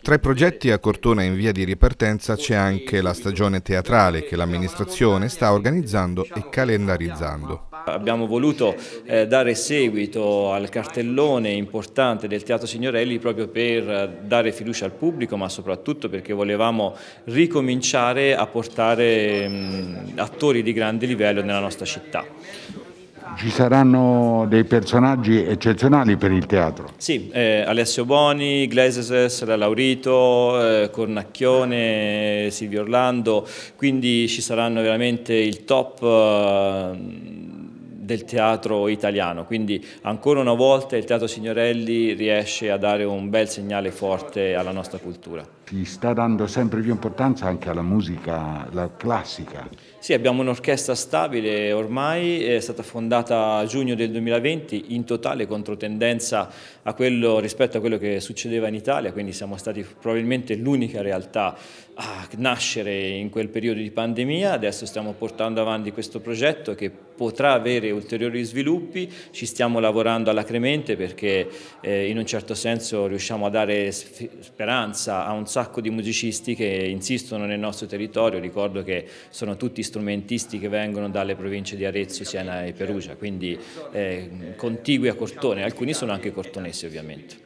Tra i progetti a Cortona in via di ripartenza c'è anche la stagione teatrale che l'amministrazione sta organizzando diciamo e calendarizzando. Abbiamo voluto eh, dare seguito al cartellone importante del Teatro Signorelli proprio per dare fiducia al pubblico ma soprattutto perché volevamo ricominciare a portare mm, attori di grande livello nella nostra città. Ci saranno dei personaggi eccezionali per il teatro. Sì, eh, Alessio Boni, Gleseses, La Laurito, eh, Cornacchione, Silvio Orlando, quindi ci saranno veramente il top... Eh, del teatro italiano, quindi ancora una volta il Teatro Signorelli riesce a dare un bel segnale forte alla nostra cultura. Si sta dando sempre più importanza anche alla musica la classica. Sì, abbiamo un'orchestra stabile ormai, è stata fondata a giugno del 2020 in totale controtendenza a quello, rispetto a quello che succedeva in Italia, quindi siamo stati probabilmente l'unica realtà a nascere in quel periodo di pandemia, adesso stiamo portando avanti questo progetto che potrà avere ulteriori sviluppi, ci stiamo lavorando alacremente perché eh, in un certo senso riusciamo a dare speranza a un sacco di musicisti che insistono nel nostro territorio, ricordo che sono tutti strumentisti che vengono dalle province di Arezzo, Siena e Perugia, quindi eh, contigui a Cortone, alcuni sono anche cortonesi ovviamente.